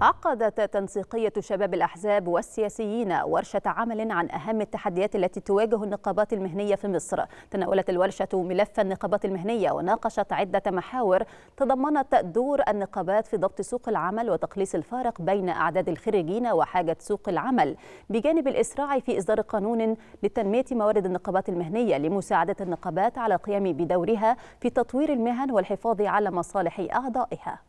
عقدت تنسيقية شباب الأحزاب والسياسيين ورشة عمل عن أهم التحديات التي تواجه النقابات المهنية في مصر تناولت الورشة ملف النقابات المهنية وناقشت عدة محاور تضمنت دور النقابات في ضبط سوق العمل وتقليص الفارق بين أعداد الخريجين وحاجة سوق العمل بجانب الإسراع في إصدار قانون لتنمية موارد النقابات المهنية لمساعدة النقابات على القيام بدورها في تطوير المهن والحفاظ على مصالح أعضائها